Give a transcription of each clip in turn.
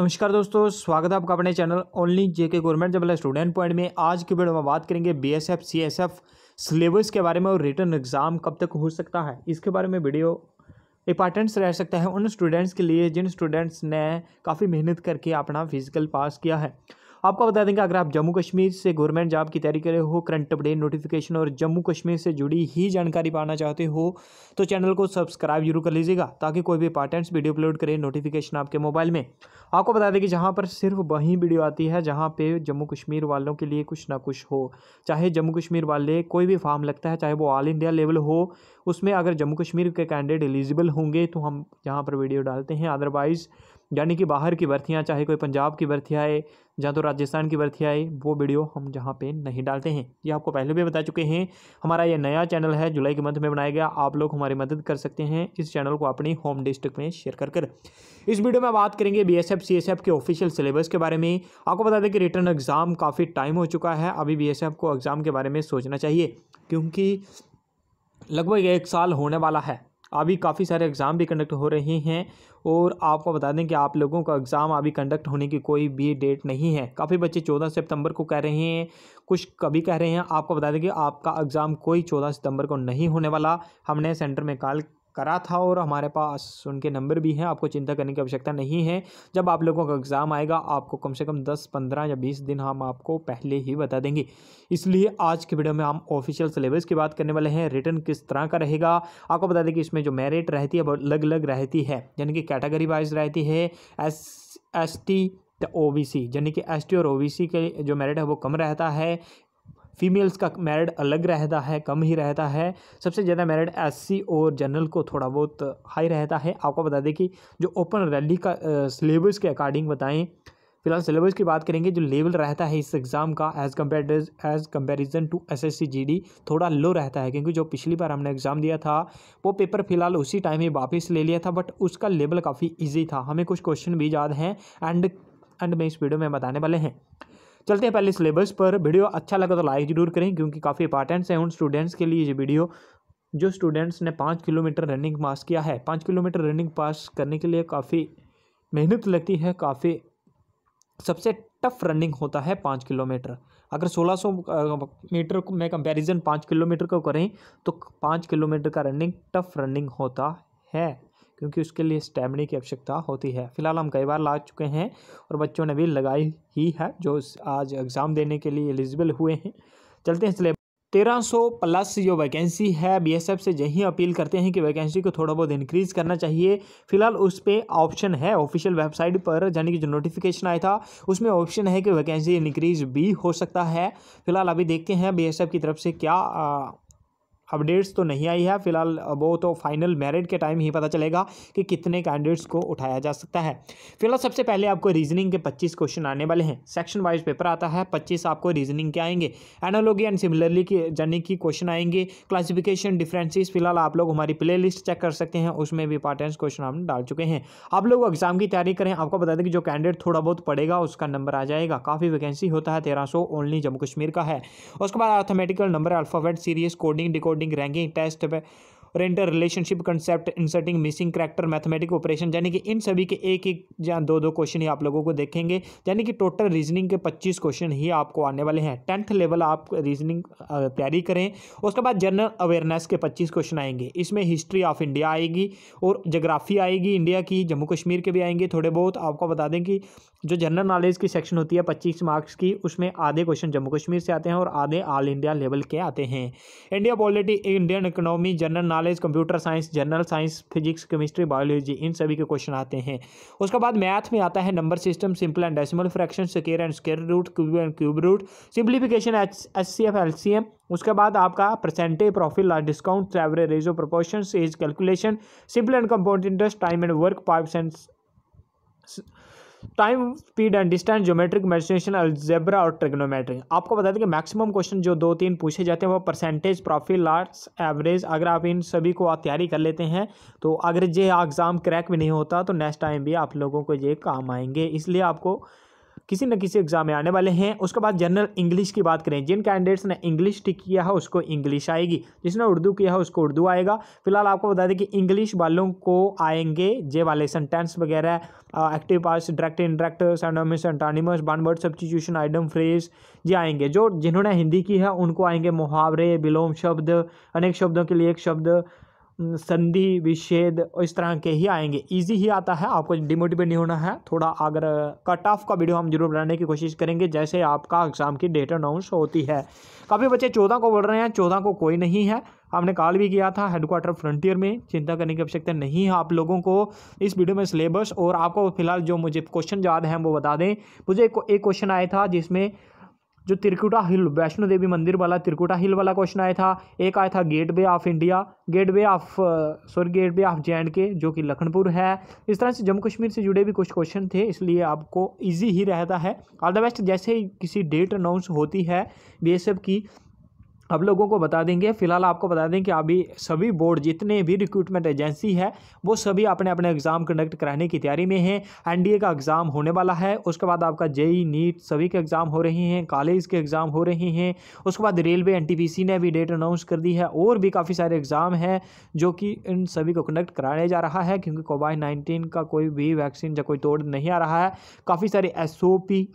नमस्कार दोस्तों स्वागत है आपका अपने channel only JK government job student point में आज की वीडियो में बात करेंगे बीएसएफ सीएसएफ सिलेबस के बारे में और रिटर्न एग्ज़ाम कब तक हो सकता है इसके बारे में वीडियो इंपॉर्टेंट्स रह सकता है उन स्टूडेंट्स के लिए जिन स्टूडेंट्स ने काफ़ी मेहनत करके अपना फिजिकल पास किया है आपको बता देंगे अगर आप जम्मू कश्मीर से गवर्नमेंट जॉब की तैयारी करे हो करंट अपडेट नोटिफिकेशन और जम्मू कश्मीर से जुड़ी ही जानकारी पाना चाहते हो तो चैनल को सब्सक्राइब जरूर कर लीजिएगा ताकि कोई भी पार्टेंट्स वीडियो अपलोड करें नोटिफिकेशन आपके मोबाइल में आपको बता दें कि जहाँ पर सिर्फ वही वीडियो आती है जहाँ पे जम्मू कश्मीर वालों के लिए कुछ ना कुछ हो चाहे जम्मू कश्मीर वाले कोई भी फॉर्म लगता है चाहे वो ऑल इंडिया लेवल हो उसमें अगर जम्मू कश्मीर के कैंडिडेट एलिजिबल होंगे तो हम यहाँ पर वीडियो डालते हैं अदरवाइज़ यानी कि बाहर की भर्तियाँ चाहे कोई पंजाब की भर्ती आए या तो राजस्थान की भर्ती आए वो वीडियो हम जहाँ पे नहीं डालते हैं ये आपको पहले भी बता चुके हैं हमारा ये नया चैनल है जुलाई के मंथ में बनाया गया आप लोग हमारी मदद कर सकते हैं इस चैनल को अपनी होम डिस्ट्रिक्ट में शेयर कर कर इस वीडियो में बात करेंगे B S K official syllabus के बारे में आपको बता दें कि रिटर्न एग्ज़ाम काफ़ी टाइम हो चुका है अभी बी को एग्ज़ाम के बारे में सोचना चाहिए क्योंकि लगभग एक साल होने वाला है अभी काफ़ी सारे एग्ज़ाम भी कंडक्ट हो रहे हैं और आपको बता दें कि आप लोगों का एग्ज़ाम अभी कंडक्ट होने की कोई भी डेट नहीं है काफ़ी बच्चे चौदह सितंबर को कह रहे हैं कुछ कभी कह रहे हैं आपको बता दें कि आपका एग्ज़ाम कोई चौदह सितंबर को नहीं होने वाला हमने सेंटर में कॉल करा था और हमारे पास उनके नंबर भी हैं आपको चिंता करने की आवश्यकता नहीं है जब आप लोगों का एग्ज़ाम आएगा आपको कम से कम 10, 15 या 20 दिन हम आपको पहले ही बता देंगे इसलिए आज के वीडियो में हम ऑफिशियल सिलेबस की बात करने वाले हैं रिटर्न किस तरह का रहेगा आपको बता दें कि इसमें जो मेरिट रहती है वो अलग अलग रहती है यानी कि कैटेगरी वाइज रहती है एस एस टी तो ओ बी सी यानी कि एस टी और ओ बी सी के जो मेरिट है वो कम रहता है फीमेल्स का मेरिट अलग रहता है कम ही रहता है सबसे ज़्यादा मेरिट एस और जनरल को थोड़ा बहुत हाई रहता है आपको बता दें कि जो ओपन रैली का सिलेबस के अकॉर्डिंग बताएं फिलहाल सिलेबस की बात करेंगे जो लेवल रहता है इस एग्ज़ाम का as compare as comparison to S S थोड़ा लो रहता है क्योंकि जो पिछली बार हमने एग्ज़ाम दिया था वो पेपर फिलहाल उसी टाइम ही वापस ले लिया था बट उसका लेवल काफ़ी ईजी था हमें कुछ क्वेश्चन भी याद हैं एंड एंड में इस वीडियो में बताने वाले हैं चलते हैं पहले सिलेबस पर वीडियो अच्छा लगा तो लाइक जरूर करें क्योंकि काफ़ी इंपॉर्टेंट्स हैं उन स्टूडेंट्स के लिए ये वीडियो जो स्टूडेंट्स ने पाँच किलोमीटर रनिंग पास किया है पाँच किलोमीटर रनिंग पास करने के लिए काफ़ी मेहनत लगती है काफ़ी सबसे टफ रनिंग होता है पाँच किलोमीटर अगर सोलह सौ मीटर में कंपैरिजन पाँच किलोमीटर को करें तो पाँच किलोमीटर का रनिंग टफ रनिंग होता है क्योंकि उसके लिए स्टैमिने की आवश्यकता होती है फिलहाल हम कई बार ला चुके हैं और बच्चों ने भी लगाई ही है जो आज एग्ज़ाम देने के लिए एलिजिबल हुए हैं चलते हैं सिलेबस तेरह सौ प्लस जो वैकेंसी है बीएसएफ से यही अपील करते हैं कि वैकेंसी को थोड़ा बहुत इंक्रीज़ करना चाहिए फिलहाल उस पर ऑप्शन है ऑफिशियल वेबसाइट पर यानी कि जो नोटिफिकेशन आया था उसमें ऑप्शन है कि वैकेंसी इंक्रीज भी हो सकता है फिलहाल अभी देखते हैं बीएसएफ की तरफ से क्या आ, अपडेट्स तो नहीं आई है फिलहाल वो तो फाइनल मेरिट के टाइम ही पता चलेगा कि कितने कैंडिडेट्स को उठाया जा सकता है फिलहाल सबसे पहले आपको रीजनिंग के पच्चीस क्वेश्चन आने वाले हैं सेक्शन वाइज पेपर आता है पच्चीस आपको रीजनिंग के आएंगे एनालॉगी एंड सिमिलरली की जर्नी की क्वेश्चन आएंगे क्लासिफिकेशन डिफ्रेंसिस फिलहाल आप लोग हमारी प्ले चेक कर सकते हैं उसमें भी इंपॉर्टेंस क्वेश्चन हम डाल चुके हैं आप लोग एग्जाम की तैयारी करें आपको बता दें कि जो कैंडिडेट थोड़ा बहुत पड़ेगा उसका नंबर आ जाएगा काफ़ी वैकेंसी होता है तेरह ओनली जम्मू कश्मीर का है उसके बाद arithmetical number alphabet series coding decode coding ranking test में और inter relationship concept inserting missing character mathematic operation यानी कि इन सभी के एक एक या दो दो क्वेश्चन ही आप लोगों को देखेंगे यानी कि टोटल रीजनिंग के पच्चीस क्वेश्चन ही आपको आने वाले हैं टेंथ लेवल आप रीजनिंग तैयारी करें उसके बाद जनरल अवेयरनेस के पच्चीस क्वेश्चन आएंगे इसमें हिस्ट्री ऑफ इंडिया आएगी और जोग्राफी आएगी इंडिया की जम्मू कश्मीर के भी आएंगे थोड़े बहुत आपको बता दें कि जो जनरल नॉलेज की सेक्शन होती है पच्चीस मार्क्स की उसमें आधे क्वेश्चन जम्मू कश्मीर से आते हैं और आधे ऑल इंडिया लेवल के आते हैं India polity Indian economy general knowledge computer science general science physics chemistry biology इन सभी के क्वेश्चन आते हैं उसके बाद मैथ में आता है number system simple and decimal fraction square and square root cube and cube root simplification H S उसके बाद आपका percentage profit discount average ratio proportion age calculation simple and compound interest time and work pipe and time speed and distance geometric mensuration algebra और trigonometry आपको बता दें कि maximum question जो दो तीन पूछे जाते हैं वो परसेंटेज प्रॉफिट लार्स एवरेज अगर आप इन सभी को तैयारी कर लेते हैं तो अगर ये एग्ज़ाम क्रैक भी नहीं होता तो नेक्स्ट टाइम भी आप लोगों को ये काम आएंगे इसलिए आपको किसी न किसी एग्जाम में आने वाले हैं उसके बाद जनरल इंग्लिश की बात करें जिन कैंडिडेट्स ने इंग्लिश टिक किया है उसको इंग्लिश आएगी जिसने उर्दू किया है उसको उर्दू आएगा फिलहाल आपको बता दें कि इंग्लिश वालों को आएंगे जे वाले सेंटेंस वगैरह active pass direct indirect synonyms antonyms बनबर्ड वर्ड सब्सटीट्यूशन आइडम फ्रेज ये आएंगे जो जिन्होंने हिंदी की है उनको आएंगे मुहावरे विलोम शब्द अनेक शब्दों के लिए एक शब्द संधि विच्छेद और इस तरह के ही आएंगे इजी ही आता है आपको डिमोटिवेट नहीं होना है थोड़ा अगर कट ऑफ का वीडियो हम जरूर बनाने की कोशिश करेंगे जैसे आपका एग्ज़ाम की डेट अनाउंस होती है काफ़ी बच्चे चौदह को बोल रहे हैं चौदह को कोई नहीं है हमने कॉल भी किया था हेडक्वार्टर फ्रंटियर में चिंता करने की आवश्यकता नहीं है आप लोगों को इस वीडियो में सिलेबस और आपको फिलहाल जो मुझे क्वेश्चन याद हैं वो बता दें मुझे एक क्वेश्चन आया था जिसमें जो त्रिकुटा हिल वैष्णो देवी मंदिर वाला त्रिकुटा हिल वाला क्वेश्चन आया था एक आया था gateway of India gateway of sorry gateway of J and K जो कि लखनपुर है इस तरह से जम्मू कश्मीर से जुड़े भी कुछ क्वेश्चन थे इसलिए आपको ईजी ही रहता है ऑल द बेस्ट जैसे ही किसी डेट अनाउंस होती है बी की अब लोगों को बता देंगे फिलहाल आपको बता दें कि अभी सभी बोर्ड जितने भी रिक्रूटमेंट एजेंसी है वो सभी अपने अपने एग्ज़ाम कंडक्ट कराने की तैयारी में हैं एनडीए का एग्ज़ाम होने वाला है उसके बाद आपका जेई नीट e, सभी के एग्ज़ाम हो रहे हैं कॉलेज के एग्ज़ाम हो रहे हैं उसके बाद रेलवे एन ने भी डेट अनाउंस कर दी है और भी काफ़ी सारे एग्ज़ाम हैं जो कि इन सभी को कंडक्ट कराने जा रहा है क्योंकि कोविड नाइन्टीन का कोई भी वैक्सीन या कोई तोड़ नहीं आ रहा है काफ़ी सारे एस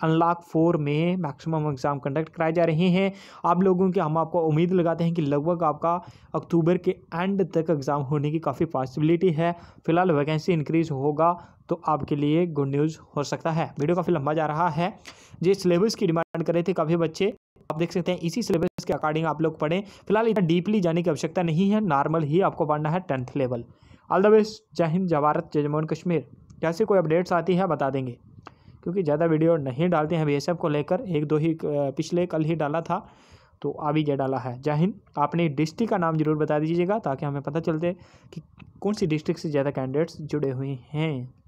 अनलॉक फोर में मैक्सिमम एग्ज़ाम कंडक्ट कराए जा रहे हैं आप लोगों के हम आपको उम्मीद लगाते हैं कि लगभग आपका अक्टूबर के एंड तक एग्ज़ाम होने की काफ़ी पॉसिबिलिटी है फिलहाल वैकेंसी इंक्रीज होगा तो आपके लिए गुड न्यूज़ हो सकता है वीडियो काफ़ी लंबा जा रहा है जिस सिलेबस की डिमांड कर रहे थे काफ़ी बच्चे आप देख सकते हैं इसी सिलेबस के अकॉर्डिंग आप लोग पढ़ें फिलहाल इतना डीपली जाने की आवश्यकता नहीं है नॉर्मल ही आपको पढ़ना है tenth level all the best जय हिंद जय भारत जय जम्मू एंड कश्मीर जैसे कोई अपडेट्स आती है बता देंगे क्योंकि ज़्यादा वीडियो नहीं डालते हैं बी को लेकर एक दो ही पिछले कल ही डाला था तो आ भी डाला है जय हिंद आपने डिस्ट्रिक्ट का नाम जरूर बता दीजिएगा ताकि हमें पता चलते कि कौन सी डिस्ट्रिक्ट से ज़्यादा कैंडिडेट्स जुड़े हुए हैं